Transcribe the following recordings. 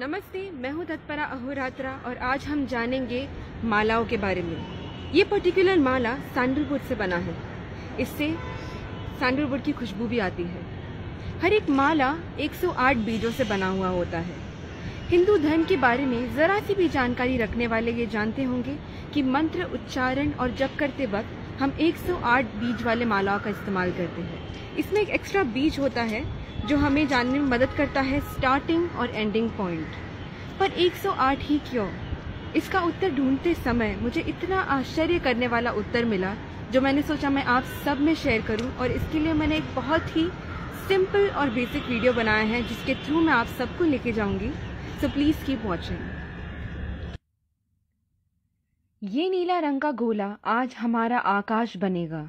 नमस्ते मैं हूं तत्परा अहोरात्रा और आज हम जानेंगे मालाओं के बारे में ये पर्टिकुलर माला सैंडलवुड से बना है इससे सैंडलवुड की खुशबू भी आती है हर एक माला 108 बीजों से बना हुआ होता है हिंदू धर्म के बारे में ज़रा सी भी जानकारी रखने वाले ये जानते होंगे कि मंत्र उच्चारण और जप करते वक्त हम 108 बीज वाले मालाओं का इस्तेमाल करते हैं इसमें एक एक्स्ट्रा बीज होता है जो हमें जानने में मदद करता है स्टार्टिंग और एंडिंग पॉइंट पर 108 ही क्यों इसका उत्तर ढूंढते समय मुझे इतना आश्चर्य करने वाला उत्तर मिला जो मैंने सोचा मैं आप सब में शेयर करूं और इसके लिए मैंने एक बहुत ही सिंपल और बेसिक वीडियो बनाया है जिसके थ्रू मैं आप सबको लेके जाऊंगी सो प्लीज़ कीप वॉचिंग ये नीला रंग का गोला आज हमारा आकाश बनेगा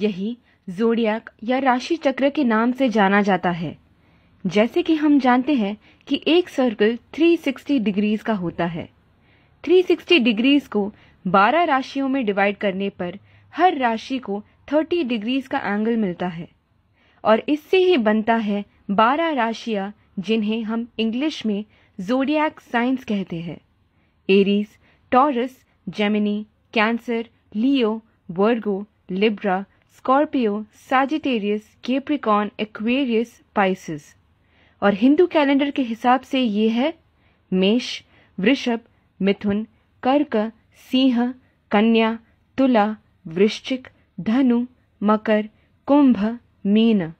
यही जोड़ियाक या राशि चक्र के नाम से जाना जाता है जैसे कि हम जानते हैं कि एक सर्कल 360 डिग्रीज का होता है 360 डिग्रीज को 12 राशियों में डिवाइड करने पर हर राशि को 30 डिग्रीज का एंगल मिलता है और इससे ही बनता है 12 राशियाँ जिन्हें हम इंग्लिश में जोडियाक साइंस कहते हैं Aries Taurus Gemini Cancer Leo Virgo Libra Scorpio Sagittarius Capricorn Aquarius Pisces और हिंदू कैलेंडर के हिसाब से ये है मेष वृषभ मिथुन कर्क सिंह कन्या तुला वृश्चिक धनु मकर कुंभ मीन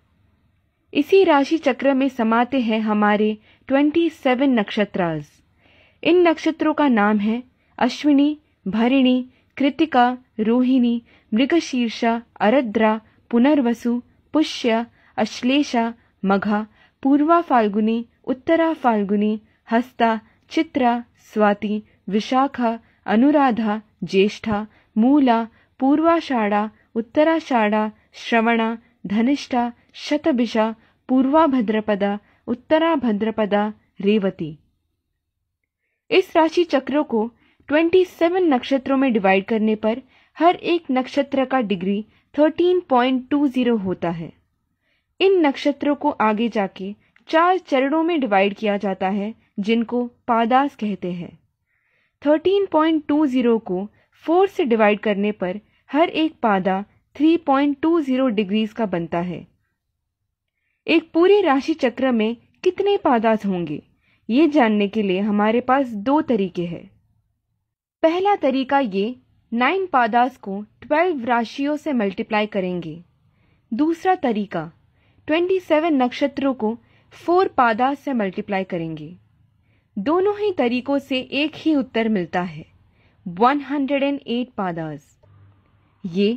इसी राशि चक्र में समाते हैं हमारे 27 नक्षत्राज इन नक्षत्रों का नाम है अश्विनी भरिणी कृतिका रोहिणी मृगशीर्ष अरद्रा पुनर्वसु पुष्य अश्लेषा मघा पूर्वा फाल्गुनी उत्तरा फाल्गुनी हस्ता चित्रा स्वाति विशाखा अनुराधा ज्येष्ठा मूला पूर्वाषाढ़ा उत्तराषाढ़ा श्रवणा धनिष्ठा शतभिषा पूर्वा उत्तराभद्रपदा उत्तरा रेवती इस राशि चक्रों को 27 नक्षत्रों में डिवाइड करने पर हर एक नक्षत्र का डिग्री 13.20 होता है इन नक्षत्रों को आगे जाके चार चरणों में डिवाइड किया जाता है जिनको पादास कहते हैं 13.20 को 4 से डिवाइड करने पर हर एक पादा 3.20 डिग्रीज का बनता है एक पूरे राशि चक्र में कितने पादास होंगे ये जानने के लिए हमारे पास दो तरीके हैं पहला तरीका ये नाइन पादास को ट्वेल्व राशियों से मल्टीप्लाई करेंगे दूसरा तरीका ट्वेंटी सेवन नक्षत्रों को फोर पादास से मल्टीप्लाई करेंगे दोनों ही तरीकों से एक ही उत्तर मिलता है वन हंड्रेड एंड एट पादास ये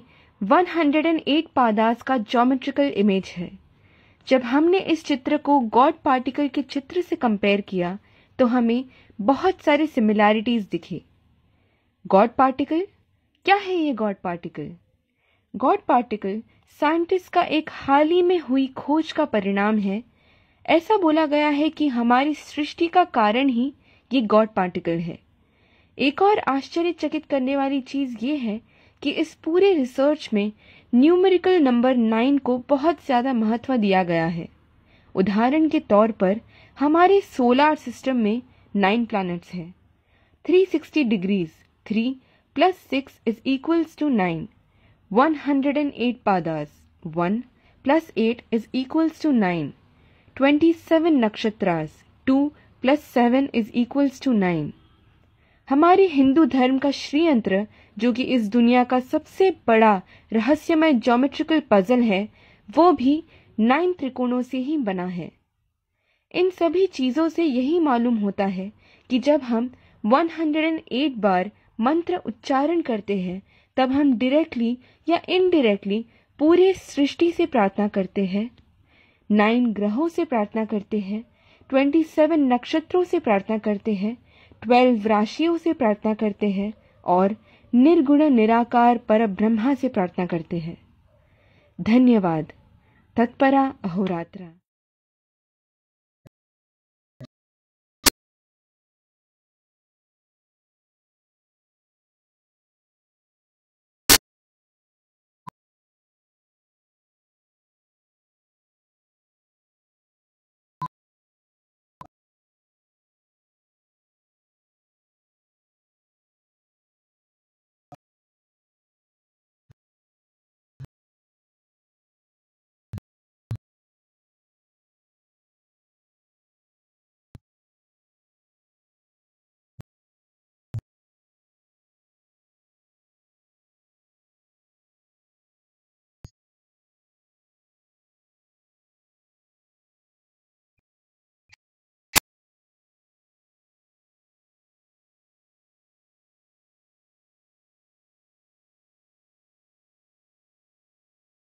वन हंड्रेड एंड एट पादास का जोमेट्रिकल इमेज है जब हमने इस चित्र को गॉड पार्टिकल के चित्र से कंपेयर किया तो हमें बहुत सारे सिमिलैरिटीज दिखे गॉड पार्टिकल क्या है ये God particle God particle scientist का एक हाल ही में हुई खोज का परिणाम है ऐसा बोला गया है कि हमारी सृष्टि का कारण ही ये गॉड पार्टिकल है एक और आश्चर्यचकित करने वाली चीज़ ये है कि इस पूरे रिसर्च में न्यूमेरिकल नंबर नाइन को बहुत ज़्यादा महत्व दिया गया है उदाहरण के तौर पर हमारे सोलार सिस्टम में नाइन प्लैनेट्स हैं 360 degrees 3 plus 6 is equals to 9. 108 padas 1 plus 8 is equals to 9. 27 nakshatras 2 plus seven is equals to nine हमारे हिंदू धर्म का श्रीयंत्र जो कि इस दुनिया का सबसे बड़ा रहस्यमय ज्योमेट्रिकल पजल है वो भी नाइन त्रिकोणों से ही बना है इन सभी चीज़ों से यही मालूम होता है कि जब हम 108 बार मंत्र उच्चारण करते हैं तब हम डायरेक्टली या इनडायरेक्टली पूरे सृष्टि से प्रार्थना करते हैं नाइन ग्रहों से प्रार्थना करते हैं ट्वेंटी सेवन नक्षत्रों से प्रार्थना करते हैं ट्वेल्व राशियों से प्रार्थना करते हैं और निर्गुण निराकार पर ब्रह्मा से प्रार्थना करते हैं धन्यवाद तत्परा अहोरात्रा